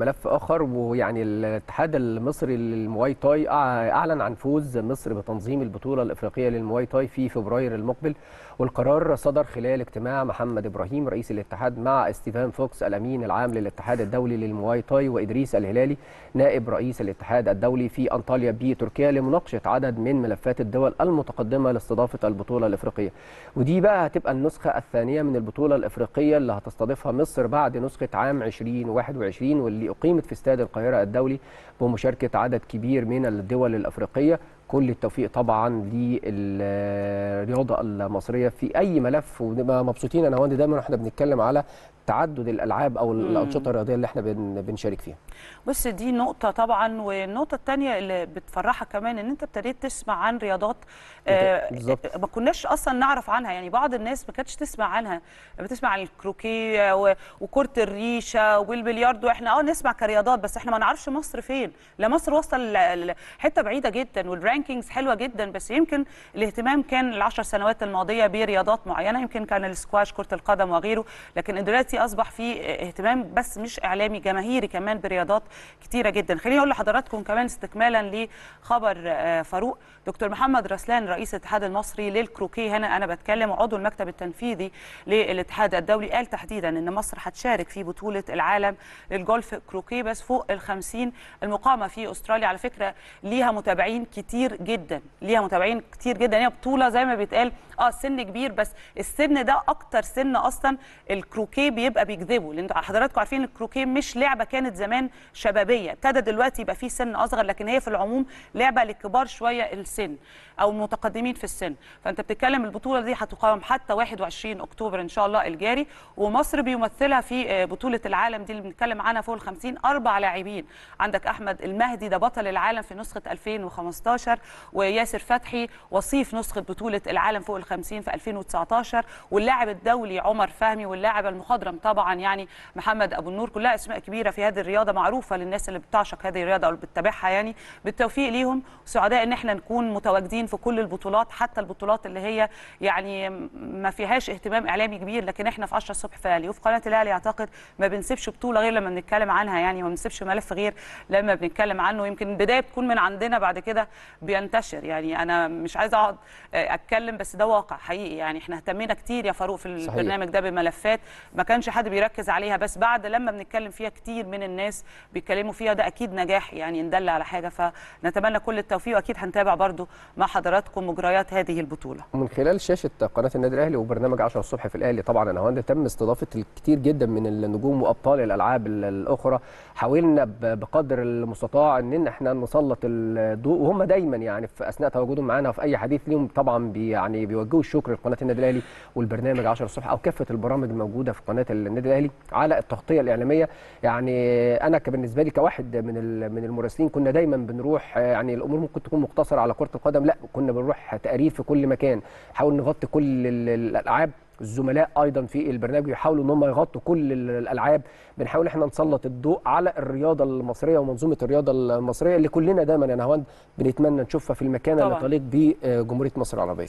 ملف اخر ويعني الاتحاد المصري للمواي تاي اعلن عن فوز مصر بتنظيم البطوله الافريقيه للمواي تاي في فبراير المقبل والقرار صدر خلال اجتماع محمد ابراهيم رئيس الاتحاد مع ستيفان فوكس الامين العام للاتحاد الدولي للمواي تاي وادريس الهلالي نائب رئيس الاتحاد الدولي في انطاليا بتركيا لمناقشه عدد من ملفات الدول المتقدمه لاستضافه البطوله الافريقيه ودي بقى هتبقى النسخه الثانيه من البطوله الافريقيه اللي هتستضيفها مصر بعد نسخه عام 2021 واللي التي أقيمت في استاد القاهرة الدولي بمشاركة عدد كبير من الدول الأفريقية كل التوفيق طبعا للرياضه المصريه في اي ملف ونبقى مبسوطين انا وانت دايما واحنا بنتكلم على تعدد الالعاب او الانشطه الرياضيه اللي احنا بنشارك فيها بس دي نقطه طبعا والنقطه الثانيه اللي بتفرحك كمان ان انت ابتديت تسمع عن رياضات آه إيه ما كناش اصلا نعرف عنها يعني بعض الناس ما كانتش تسمع عنها بتسمع عن الكروكيه آه، وكره الريشه والبلياردو احنا اه نسمع كرياضات بس احنا ما نعرفش مصر فين لا مصر واصله حته بعيده جدا والرانك رانكينجز حلوه جدا بس يمكن الاهتمام كان العشر سنوات الماضيه برياضات معينه يمكن كان السكواش كره القدم وغيره لكن دلوقتي اصبح في اهتمام بس مش اعلامي جماهيري كمان برياضات كتيره جدا خليني اقول لحضراتكم كمان استكمالا لخبر آه، فاروق دكتور محمد رسلان رئيس الاتحاد المصري للكروكيه هنا انا بتكلم عضو المكتب التنفيذي للاتحاد الدولي قال تحديدا ان مصر هتشارك في بطوله العالم للجولف كروكيه بس فوق ال 50 المقامه في استراليا على فكره ليها متابعين كتير كتير جدا ليها متابعين كتير جدا يعني هي بطوله زي ما بيتقال اه السن كبير بس السن ده اكتر سن اصلا الكروكيه بيبقى بيكذبوا لان حضراتكم عارفين الكروكيه مش لعبه كانت زمان شبابيه ابتدى دلوقتي يبقى فيه سن اصغر لكن هي في العموم لعبه للكبار شويه السن او المتقدمين في السن فانت بتتكلم البطوله دي هتقام حتى 21 اكتوبر ان شاء الله الجاري ومصر بيمثلها في آه، بطوله العالم دي اللي بنتكلم عنها فوق ال 50 اربع لاعبين عندك احمد المهدي ده بطل العالم في نسخه 2015 2018 وياسر فتحي وصيف نسخه بطوله العالم فوق ال 50 في 2019 واللاعب الدولي عمر فهمي واللاعب المخضرم طبعا يعني محمد ابو النور كلها اسماء كبيره في هذه الرياضه معروفه للناس اللي بتعشق هذه الرياضه او بتتابعها يعني بالتوفيق ليهم سعداء ان احنا نكون متواجدين في كل البطولات حتى البطولات اللي هي يعني ما فيهاش اهتمام اعلامي كبير لكن احنا في 10 الصبح في الاهلي وفي قناه الاهلي اعتقد ما بنسيبش بطوله غير لما بنتكلم عنها يعني ما بنسيبش ملف غير لما بنتكلم عنه يمكن البدايه بتكون من عندنا بعد كده بينتشر يعني انا مش عايزه اقعد آه، اتكلم بس ده واقع حقيقي يعني احنا اهتمينا كتير يا فاروق في البرنامج ده بملفات ما كانش حد بيركز عليها بس بعد لما بنتكلم فيها كتير من الناس بيتكلموا فيها ده اكيد نجاح يعني ندل على حاجه فنتمنى كل التوفيق واكيد هنتابع برضو مع حضراتكم مجريات هذه البطوله من خلال شاشه قناه النادي الاهلي وبرنامج 10 الصبح في الاهلي طبعا انا هند تم استضافه الكثير جدا من النجوم وابطال الالعاب الاخرى حاولنا بقدر المستطاع ان احنا نسلط الضوء وهم دايما دايما يعني في اثناء تواجدهم معانا في اي حديث ليهم طبعا بي يعني بيوجهوا الشكر لقناه النادي الاهلي والبرنامج 10 الصبح او كافه البرامج الموجوده في قناه النادي الاهلي على التغطيه الاعلاميه يعني انا بالنسبه لي كواحد من من المراسلين كنا دايما بنروح آه، يعني الامور ممكن تكون مقتصره على كره القدم لا كنا بنروح تقريب في كل مكان حاول نغطي كل الالعاب الزملاء ايضا في البرنامج بيحاولوا ان هم يغطوا كل الالعاب بنحاول احنا نسلط الضوء على الرياضه المصريه ومنظومه الرياضه المصريه اللي كلنا دايما يا نهاوند بنتمنى نشوفها في المكان اللي تليق بجمهوريه مصر العربيه